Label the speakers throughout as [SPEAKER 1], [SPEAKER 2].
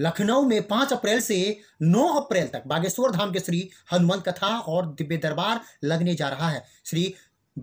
[SPEAKER 1] लखनऊ में पांच अप्रैल से नौ अप्रैल तक बागेश्वर धाम के श्री हनुमान कथा और दिव्य दरबार लगने जा रहा है श्री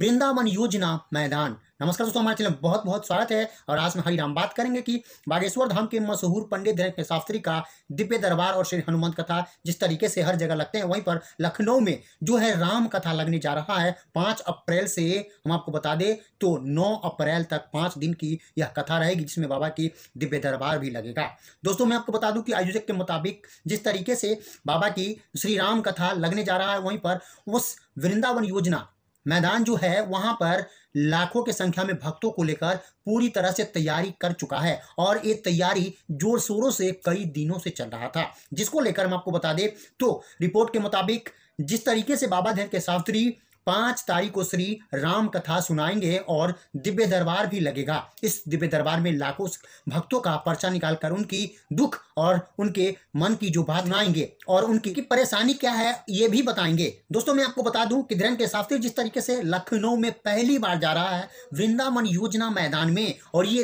[SPEAKER 1] वृंदावन योजना मैदान नमस्कार दोस्तों हमारे चैनल में बहुत बहुत स्वागत है और आज में हरी राम बात करेंगे कि बागेश्वर धाम के मशहूर पंडित धैर्य शास्त्री का दिव्य दरबार और श्री हनुमंत कथा जिस तरीके से हर जगह लगते हैं वहीं पर लखनऊ में जो है राम कथा लगने जा रहा है पाँच अप्रैल से हम आपको बता दें तो नौ अप्रैल तक पाँच दिन की यह कथा रहेगी जिसमें बाबा की दिव्य दरबार भी लगेगा दोस्तों मैं आपको बता दूँ कि आयोजक के मुताबिक जिस तरीके से बाबा की श्री राम कथा लगने जा रहा है वहीं पर उस वृंदावन योजना मैदान जो है वहां पर लाखों की संख्या में भक्तों को लेकर पूरी तरह से तैयारी कर चुका है और ये तैयारी जोर शोरों से कई दिनों से चल रहा था जिसको लेकर हम आपको बता दें तो रिपोर्ट के मुताबिक जिस तरीके से बाबा धैन के शास्त्री पांच तारीख को श्री राम कथा सुनाएंगे और दिव्य दरबार भी लगेगा इस दिव्य दरबार में लाखों भक्तों का पर्चा निकाल कर उनकी दुख और उनके मन की जो बात सुनाएंगे और उनकी की परेशानी क्या है ये भी बताएंगे दोस्तों मैं आपको बता दूं कि धीरेन्द्र शास्त्री जिस तरीके से लखनऊ में पहली बार जा रहा है वृंदावन योजना मैदान में और ये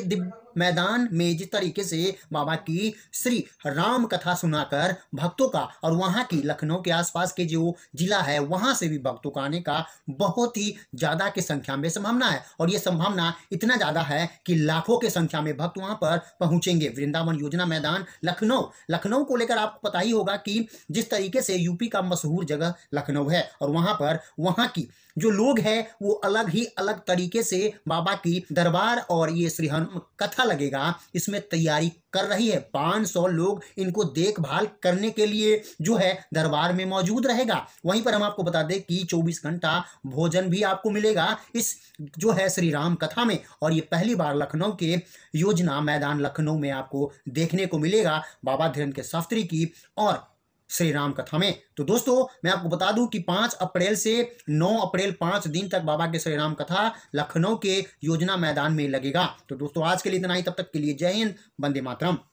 [SPEAKER 1] मैदान में जिस तरीके से बाबा की श्री राम कथा सुनाकर भक्तों का और वहाँ की लखनऊ के आसपास के जो जिला है वहाँ से भी भक्तों का आने का बहुत ही ज़्यादा की संख्या में संभावना है और ये संभावना इतना ज़्यादा है कि लाखों के संख्या में भक्त वहाँ पर पहुँचेंगे वृंदावन योजना मैदान लखनऊ लखनऊ को लेकर आपको पता ही होगा कि जिस तरीके से यूपी का मशहूर जगह लखनऊ है और वहाँ पर वहाँ की जो लोग है वो अलग ही अलग तरीके से बाबा की दरबार और ये श्री कथा अच्छा लगेगा इसमें तैयारी कर रही है 500 लोग इनको देखभाल करने के लिए जो है दरबार में मौजूद रहेगा वहीं पर हम आपको बता दें कि 24 घंटा भोजन भी आपको मिलेगा इस जो है श्री राम कथा में और ये पहली बार लखनऊ के योजना मैदान लखनऊ में आपको देखने को मिलेगा बाबा धीरन के शास्त्री की और श्री राम कथा में तो दोस्तों मैं आपको बता दूं कि पांच अप्रैल से नौ अप्रैल पांच दिन तक बाबा के श्री राम कथा लखनऊ के योजना मैदान में लगेगा तो दोस्तों आज के लिए इतना ही तब तक के लिए जय हिंद वंदे मातरम